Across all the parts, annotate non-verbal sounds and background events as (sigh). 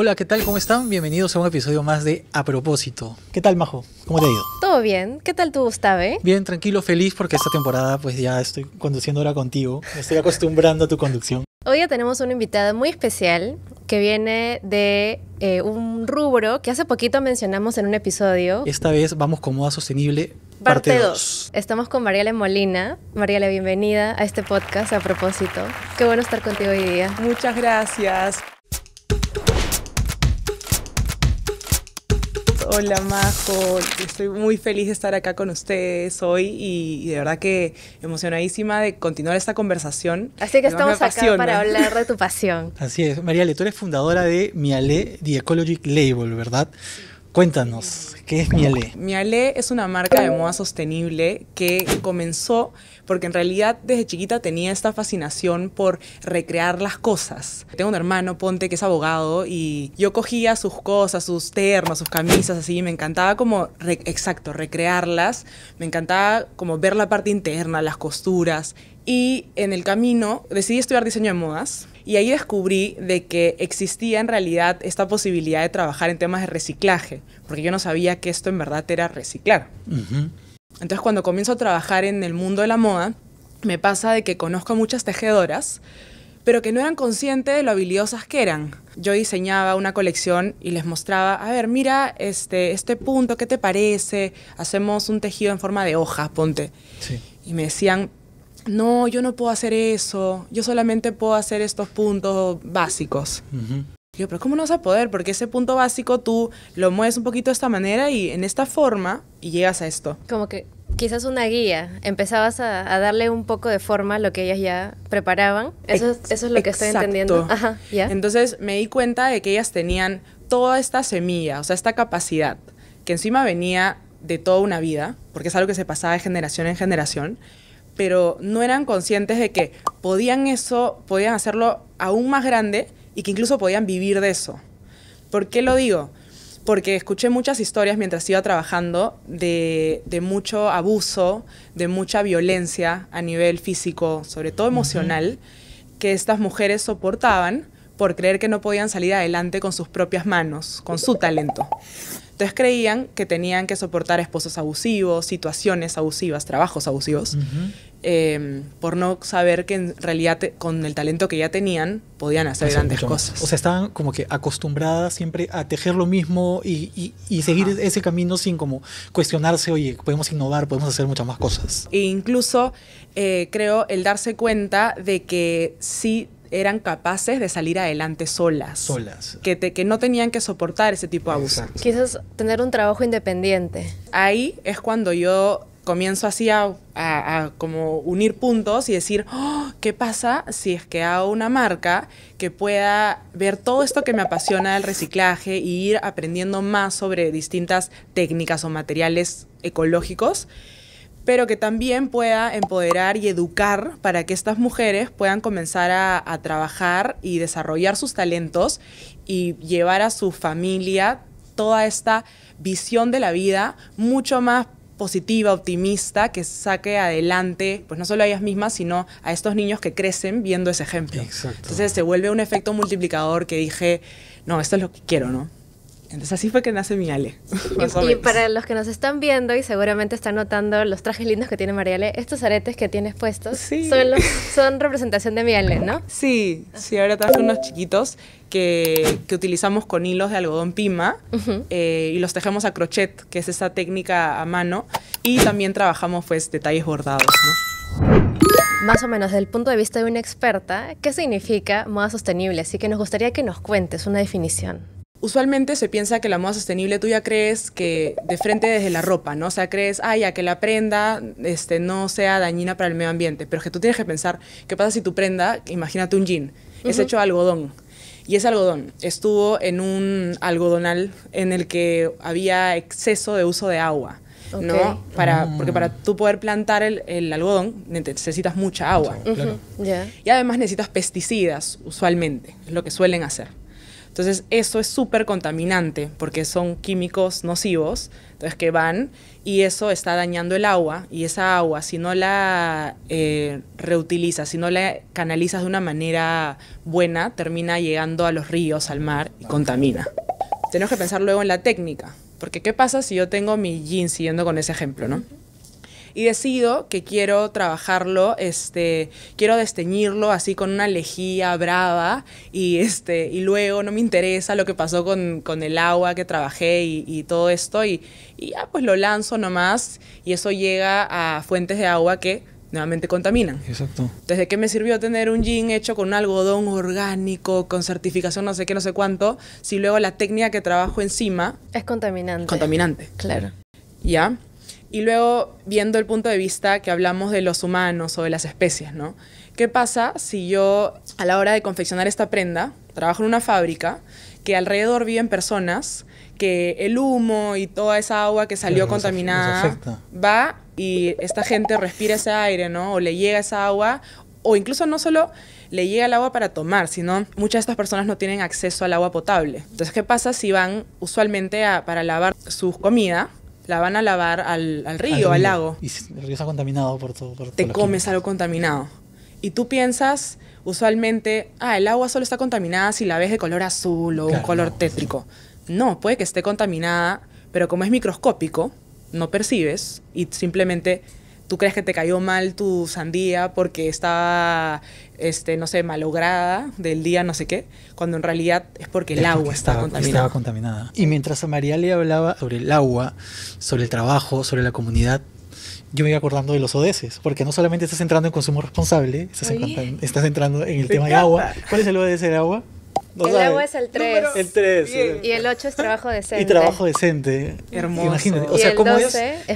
Hola, ¿qué tal? ¿Cómo están? Bienvenidos a un episodio más de A Propósito. ¿Qué tal, Majo? ¿Cómo te ha ido? Todo bien. ¿Qué tal tú, Gustave? Bien, tranquilo, feliz porque esta temporada pues ya estoy conduciendo ahora contigo. Me estoy acostumbrando a tu conducción. Hoy ya tenemos una invitada muy especial que viene de eh, un rubro que hace poquito mencionamos en un episodio. Esta vez vamos con moda sostenible. Parte 2. Estamos con Mariale Molina. Mariale, bienvenida a este podcast a propósito. Qué bueno estar contigo hoy día. Muchas gracias. hola Majo, estoy muy feliz de estar acá con ustedes hoy y, de verdad que emocionadísima de continuar esta conversación. Así que estamos acá para hablar de tu (laughs) pasión. Así es, María Le, tú eres fundadora de Miale The Ecologic Label, ¿verdad? Cuéntanos, ¿qué es Miale? Miale es una marca de moda sostenible que comenzó porque en realidad desde chiquita tenía esta fascinación por recrear las cosas. Tengo un hermano, Ponte, que es abogado y yo cogía sus cosas, sus ternos, sus camisas, así, me encantaba como, exacto, recrearlas, me encantaba como ver la parte interna, las costuras y en el camino decidí estudiar diseño de modas y ahí descubrí de que existía en realidad esta posibilidad de trabajar en temas de reciclaje, porque yo no sabía que esto en verdad era reciclar. Entonces cuando comienzo a trabajar en el mundo de la moda, me pasa de que conozco a muchas tejedoras, pero que no eran conscientes de lo habilidosas que eran. Yo diseñaba una colección y les mostraba, a ver, mira este, este punto, ¿qué te parece? Hacemos un tejido en forma de hoja, ponte. Y me decían, no, yo no puedo hacer eso, yo solamente puedo hacer estos puntos básicos. Yo, pero ¿cómo no vas a poder? Porque ese punto básico tú lo mueves un poquito de esta manera y en esta forma y llegas a esto. Como que quizás una guía, empezabas a, darle un poco de forma a lo que ellas ya preparaban. Eso, es lo que estoy entendiendo. ¿ya? Entonces me di cuenta de que ellas tenían toda esta semilla, o sea, esta capacidad, que encima venía de toda una vida, porque es algo que se pasaba de generación en generación pero no eran conscientes de que podían eso, podían hacerlo aún más grande y que incluso podían vivir de eso. ¿Por qué lo digo? Porque escuché muchas historias mientras iba trabajando de, mucho abuso, de mucha violencia a nivel físico, sobre todo emocional, que estas mujeres soportaban por creer que no podían salir adelante con sus propias manos, con su talento. Entonces creían que tenían que soportar esposos abusivos, situaciones abusivas, trabajos abusivos, Em, por no saber que en realidad con el talento que ya tenían podían hacer grandes cosas. O sea, estaban como que acostumbradas siempre a tejer lo mismo y, seguir ese camino sin como cuestionarse, oye, podemos innovar, podemos hacer muchas más cosas. E incluso eh, creo el darse cuenta de que sí eran capaces de salir adelante solas. Solas. Que, que no tenían que soportar ese tipo de abuso. Quizás tener un trabajo independiente. Ahí es cuando yo comienzo así a, como unir puntos y decir, oh, ¿qué pasa si es que hago una marca que pueda ver todo esto que me apasiona del reciclaje y ir aprendiendo más sobre distintas técnicas o materiales ecológicos? pero que también pueda empoderar y educar para que estas mujeres puedan comenzar a, a trabajar y desarrollar sus talentos y llevar a su familia toda esta visión de la vida mucho más positiva, optimista, que saque adelante, pues no solo a ellas mismas, sino a estos niños que crecen viendo ese ejemplo. Exacto. Entonces se vuelve un efecto multiplicador que dije, no, esto es lo que quiero, ¿no? Entonces así fue que nace mi (laughs) Y, para los que nos están viendo y seguramente están notando los trajes lindos que tiene Mariale, estos aretes que tienes puestos son, representación de mi ¿no? Sí, sí, ahora traje unos chiquitos que, utilizamos con hilos de algodón pima eh, y los tejemos a crochet, que es esa técnica a mano, y también trabajamos pues detalles bordados, ¿no? más o menos desde el punto de vista de una experta, ¿qué significa moda sostenible? Así que nos gustaría que nos cuentes una definición. Usualmente se piensa que la moda sostenible tú ya crees que de frente desde la ropa, ¿no? O sea, crees, ah, ya que la prenda este, no sea dañina para el medio ambiente, pero es que tú tienes que pensar, ¿qué pasa si tu prenda, imagínate un jean, es hecho de algodón? Y ese algodón estuvo en un algodonal en el que había exceso de uso de agua. ¿no? Para, mm. Porque para tú poder plantar el, algodón necesitas mucha agua. Y además necesitas pesticidas, usualmente, es lo que suelen hacer. Entonces, eso es súper contaminante porque son químicos nocivos, entonces que van y eso está dañando el agua y esa agua, si no la reutiliza, eh, reutilizas, si no la canalizas de una manera buena, termina llegando a los ríos, al mar y contamina. Tenemos que pensar luego en la técnica, porque ¿qué pasa si yo tengo mi jean siguiendo con ese ejemplo, no? y decido que quiero trabajarlo, este, quiero desteñirlo así con una lejía brava y, este, y luego no me interesa lo que pasó con, el agua que trabajé y, todo esto y, ya pues lo lanzo nomás y eso llega a fuentes de agua que nuevamente contaminan. Exacto. ¿Desde qué me sirvió tener un jean hecho con algodón orgánico, con certificación no sé qué, no sé cuánto, si luego la técnica que trabajo encima... Es contaminante. Contaminante. Claro. ¿Ya? Y luego, viendo el punto de vista que hablamos de los humanos o de las especies, ¿no? ¿Qué pasa si yo, a la hora de confeccionar esta prenda, trabajo en una fábrica que alrededor viven personas que el humo y toda esa agua que salió contaminada va y esta gente respira ese aire, ¿no? O le llega esa agua, o incluso no solo le llega el agua para tomar, sino muchas de estas personas no tienen acceso al agua potable. Entonces, ¿qué pasa si van usualmente para lavar su comida? la van a lavar al, río, al, lago. Y el río está contaminado por todo. Te comes algo contaminado. Y tú piensas, usualmente, ah, el agua solo está contaminada si la ves de color azul o un color pues, tétrico. No, puede que esté contaminada, pero como es microscópico, no percibes y simplemente tú crees que te cayó mal tu sandía porque estaba, este, no sé, malograda del día no sé qué, cuando en realidad es porque el agua estaba, contaminada. estaba contaminada. Y mientras a María le hablaba sobre el agua, sobre el trabajo, sobre la comunidad, yo me iba acordando de los ODS, porque no solamente estás entrando en consumo responsable, estás, entrando, en el tema de agua. ¿Cuál es el ODS del agua? el agua es el 3. Y el 8 es trabajo decente. Y trabajo decente. Hermoso. Imagínate. O sea, ¿cómo es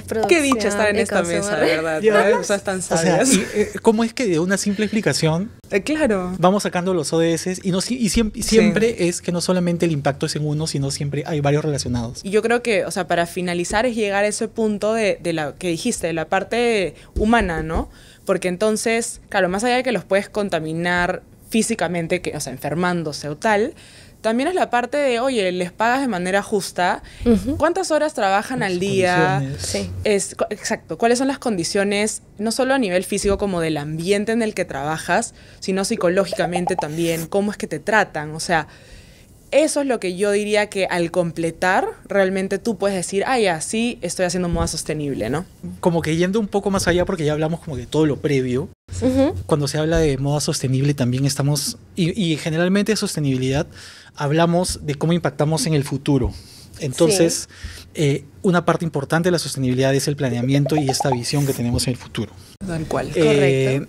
producción. Qué dicha estar en esta mesa, de verdad. tan O sea, eh, ¿Cómo es que de una simple explicación. Eh, claro. Vamos sacando los ODS y, siempre, es que no solamente el impacto es en uno, sino siempre hay varios relacionados. Y yo creo que, o sea, para finalizar es llegar a ese punto de, la que dijiste, de la parte humana, ¿no? Porque entonces, claro, más allá de que los puedes contaminar físicamente, que, o sea, enfermándose o tal, también es la parte de, oye, les pagas de manera justa, cuántas horas trabajan al día, sí. es, exacto, cuáles son las condiciones, no solo a nivel físico como del ambiente en el que trabajas, sino psicológicamente también, cómo es que te tratan, o sea, eso es lo que yo diría que al completar, realmente tú puedes decir, ay, así estoy haciendo moda sostenible, ¿no? Como que yendo un poco más allá, porque ya hablamos como de todo lo previo, cuando se habla de moda sostenible también estamos, y, generalmente sostenibilidad, hablamos de cómo impactamos en el futuro. Entonces, eh, una parte importante de la sostenibilidad es el planeamiento y esta visión que tenemos en el futuro. Tal cual. Correcto.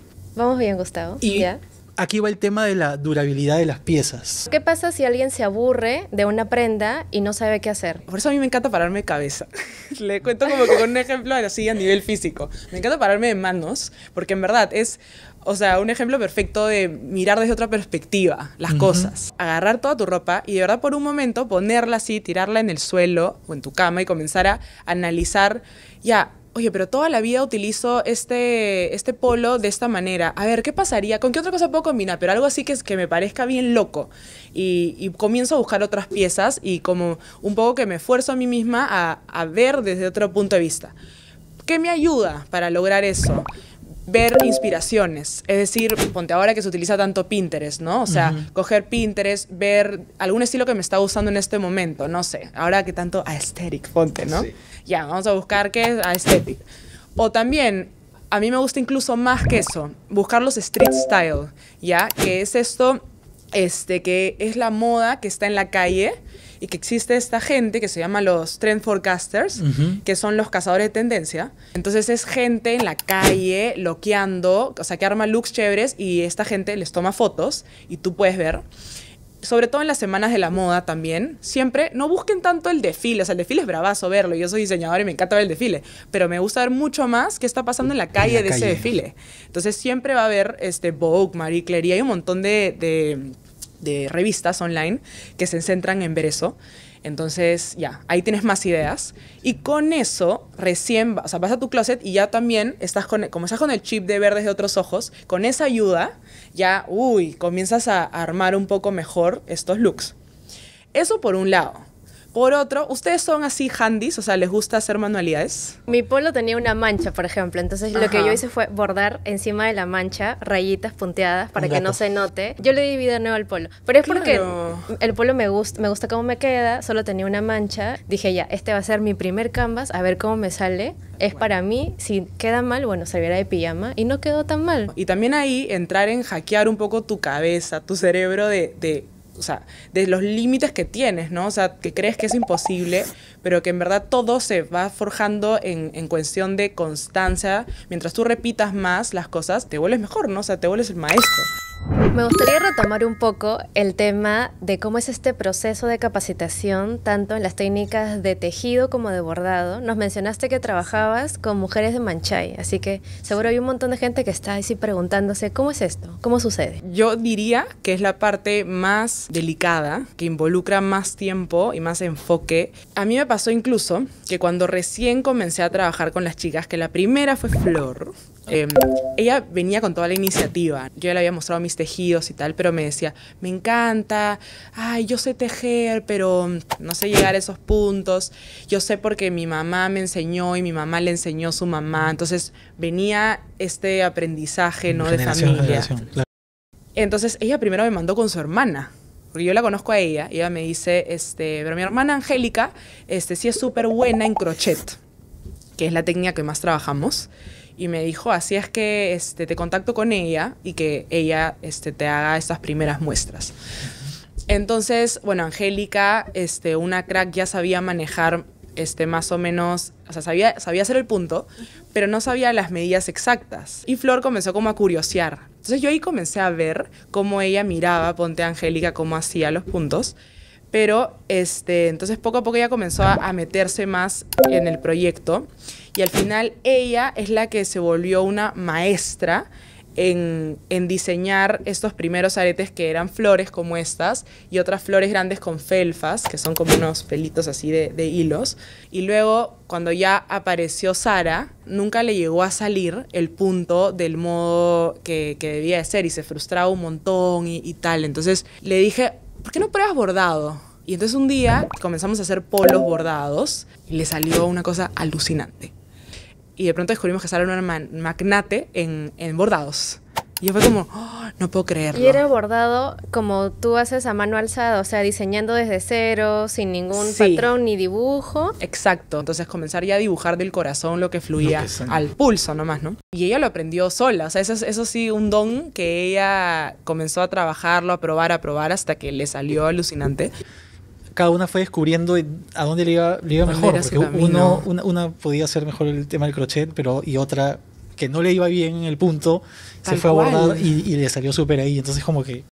Eh, Vamos bien, Gustavo. ¿Ya? aquí va el tema de la durabilidad de las piezas. ¿Qué pasa si alguien se aburre de una prenda y no sabe qué hacer? Por eso a mí me encanta pararme de cabeza. (laughs) Le cuento como que con un ejemplo así a nivel físico. Me encanta pararme de manos porque en verdad es, o sea, un ejemplo perfecto de mirar desde otra perspectiva las cosas. Agarrar toda tu ropa y de verdad por un momento ponerla así, tirarla en el suelo o en tu cama y comenzar a analizar, ya, oye, pero toda la vida utilizo este, este polo de esta manera. A ver, ¿qué pasaría? ¿Con qué otra cosa puedo combinar? Pero algo así que, que me parezca bien loco. Y, comienzo a buscar otras piezas y como un poco que me esfuerzo a mí misma a ver desde otro punto de vista. ¿Qué me ayuda para lograr eso? ver inspiraciones. Es decir, ponte ahora que se utiliza tanto Pinterest, ¿no? O sea, coger Pinterest, ver algún estilo que me está gustando en este momento, no sé. Ahora que tanto aesthetic, ponte, ¿no? Ya, vamos a buscar qué es aesthetic. O también, a mí me gusta incluso más que eso, buscar los street style, ¿ya? Que es esto, este, que es la moda que está en la calle y que existe esta gente que se llama los trend forecasters, que son los cazadores de tendencia. Entonces es gente en la calle loqueando, o sea, que arma looks chéveres y esta gente les toma fotos y tú puedes ver sobre todo en las semanas de la moda también, siempre no busquen tanto el desfile. O sea, el desfile es bravazo verlo. Yo soy diseñador y me encanta ver el desfile. Pero me gusta ver mucho más qué está pasando en la calle de ese desfile. Entonces siempre va a haber este, Vogue, Marie Claire y hay un montón de de revistas online que se centran en ver eso. Entonces, ya, ahí tienes más ideas. Y con eso, recién, o vas a tu closet y ya también estás como estás con el chip de ver desde otros ojos, con esa ayuda, ya, uy, comienzas a armar un poco mejor estos looks. Eso por un lado. Por otro, ¿ustedes son así handys? O sea, ¿les gusta hacer manualidades? Mi polo tenía una mancha, por ejemplo. Entonces, lo que yo hice fue bordar encima de la mancha rayitas punteadas para que no se note. Yo le di vida nueva al polo. Pero es porque el polo me gusta, me gusta cómo me queda. Solo tenía una mancha. Dije, ya, este va a ser mi primer canvas, a ver cómo me sale. Es para mí, si queda mal, bueno, se servirá de pijama y no quedó tan mal. Y también ahí entrar en hackear un poco tu cabeza, tu cerebro de o sea, de los límites que tienes, ¿no? O sea, que crees que es imposible, pero que en verdad todo se va forjando en, en cuestión de constancia. Mientras tú repitas más las cosas, te vuelves mejor, ¿no? O sea, te vuelves el maestro. Me gustaría retomar un poco el tema de cómo es este proceso de capacitación, tanto en las técnicas de tejido como de bordado. Nos mencionaste que trabajabas con mujeres de Manchay, así que seguro hay un montón de gente que está ahí preguntándose, ¿cómo es esto? ¿Cómo sucede? Yo diría que es la parte más delicada, que involucra más tiempo y más enfoque. A mí me pasó incluso que cuando recién comencé a trabajar con las chicas, que la primera fue Flor, em, ella venía con toda la iniciativa. Yo le había mostrado mis tejidos y tal, pero me decía, me encanta, ay, yo sé tejer, pero em, no sé llegar a esos puntos. Yo sé porque mi mamá me enseñó y mi mamá le enseñó a su mamá. Entonces venía este aprendizaje ¿no? de familia. Entonces ella primero me mandó con su hermana porque yo la conozco a ella, y ella me dice, este, pero mi hermana Angélica, este, sí es súper buena en crochet, que es la técnica que más trabajamos, y me dijo, así es que este, te contacto con ella y que ella este, te haga estas primeras muestras. Entonces, bueno, Angélica, este, una crack, ya sabía manejar este, más o menos, o sea, sabía, sabía hacer el punto, pero no sabía las medidas exactas. Y Flor comenzó como a curiosear, entonces yo ahí comencé a ver cómo ella miraba, ponte Angélica, cómo hacía los puntos. Pero este, entonces poco a poco ella comenzó a, a meterse más en el proyecto y al final ella es la que se volvió una maestra en, diseñar estos primeros aretes que eran flores como estas y otras flores grandes con felfas, que son como unos pelitos así de, hilos. Y luego, cuando ya apareció Sara, nunca le llegó a salir el punto del modo que, debía de ser y se frustraba un montón y, y tal. Entonces le dije, ¿por qué no pruebas bordado? Y entonces un día comenzamos a hacer polos bordados y le salió una cosa alucinante y de pronto descubrimos que Sara era magnate en, bordados. Y yo fue como, oh, no puedo creerlo. Y era bordado como tú haces a mano alzada, o sea, diseñando desde cero, sin ningún patrón ni dibujo. Exacto, entonces comenzar ya a dibujar del corazón lo que fluía al pulso nomás, ¿no? Y ella lo aprendió sola, o sea, eso, eso sí, un don que ella comenzó a trabajarlo, a probar, a probar, hasta que le salió alucinante cada una fue descubriendo a dónde le iba, le iba mejor. Porque uno, una, podía hacer mejor el tema del crochet, pero y otra que no le iba bien en el punto, se fue a y, le salió súper ahí. Entonces como que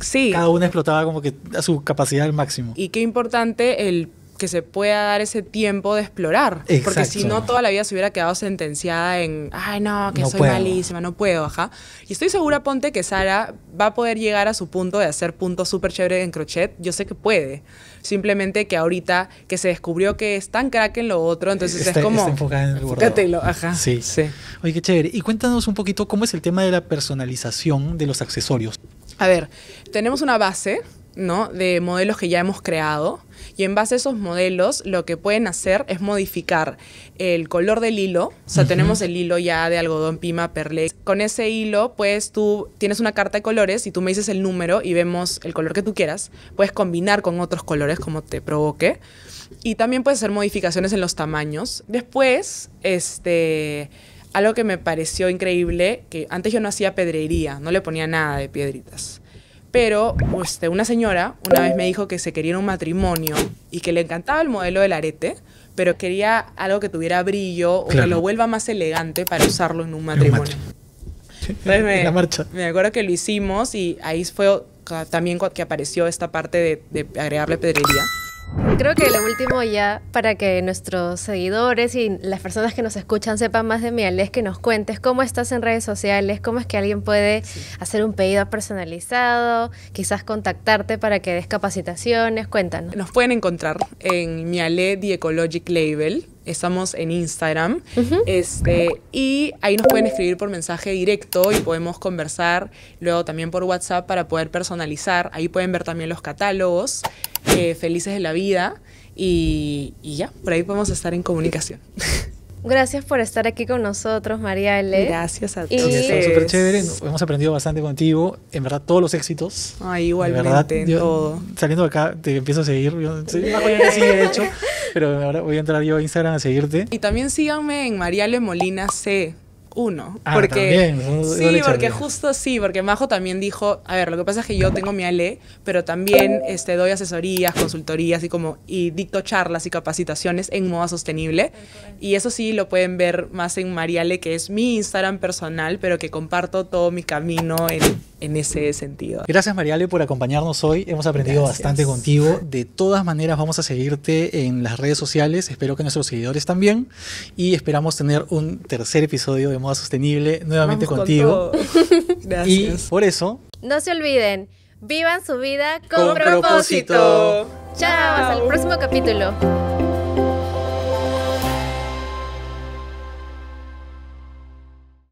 Sí. Cada una explotaba como que a su capacidad al máximo. Y qué importante el que se pueda dar ese tiempo de explorar. Porque si no, toda la vida se hubiera quedado sentenciada en, ay, no, que soy malísima, no puedo, ajá. Y estoy segura, ponte, que Sara va a poder llegar a su punto de hacer puntos súper chévere en crochet. Yo sé que puede. Simplemente que ahorita que se descubrió que es tan crack en lo otro, entonces es como. Está en el bordado. ajá. Sí. sí. Oye, qué chévere. Y cuéntanos un poquito cómo es el tema de la personalización de los accesorios. A ver, tenemos una base de modelos que ya hemos creado y en base a esos modelos lo que pueden hacer es modificar el color del hilo, o sea, tenemos el hilo ya de algodón pima perlé. Con ese hilo, pues tú tienes una carta de colores y tú me dices el número y vemos el color que tú quieras. Puedes combinar con otros colores como te provoque y también puedes hacer modificaciones en los tamaños. Después, este algo que me pareció increíble, que antes yo no hacía pedrería, no le ponía nada de piedritas. Pero este, una señora una vez me dijo que se quería un matrimonio y que le encantaba el modelo del arete, pero quería algo que tuviera brillo o que lo vuelva más elegante para usarlo en un matrimonio. me, acuerdo que lo hicimos y ahí fue también que apareció esta parte de, de agregarle pedrería. Creo que lo último ya, para que nuestros seguidores y las personas que nos escuchan sepan más de Mialé es que nos cuentes cómo estás en redes sociales, cómo es que alguien puede hacer un pedido personalizado, quizás contactarte para que des capacitaciones, cuéntanos. Nos pueden encontrar en Miale The Ecologic Label, Estamos en Instagram. este, y ahí nos pueden escribir por mensaje directo y podemos conversar luego también por WhatsApp para poder personalizar. Ahí pueden ver también los catálogos, eh, Felices de la Vida. Y, y ya, por ahí podemos estar en comunicación. (laughs) Gracias por estar aquí con nosotros, María Gracias a ti. Súper chévere, hemos aprendido bastante contigo. En verdad, todos los éxitos. Ay, igualmente, verdad, todo. Saliendo de acá, te empiezo a seguir. Yo, soy una joya que hecho, (laughs) pero ahora voy a entrar yo a Instagram a seguirte. Y también síganme en Mariale Molina C uno. Ah, porque, también. Sí, porque justo sí, porque Majo también dijo, a ver, lo que pasa es que yo tengo mi ALE, pero también este, doy asesorías, consultorías y como, y dicto charlas y capacitaciones en moda sostenible. Y eso sí lo pueden ver más en Mariale, que es mi Instagram personal, pero que comparto todo mi camino en en ese sentido. Gracias Mariale por acompañarnos hoy. Hemos aprendido bastante contigo. De todas maneras vamos a seguirte en las redes sociales. Espero que nuestros seguidores también. Y esperamos tener un tercer episodio de Moda Sostenible nuevamente contigo. (laughs) Gracias. Y por eso... No se olviden, vivan su vida con, propósito. propósito. Chao, hasta el próximo capítulo.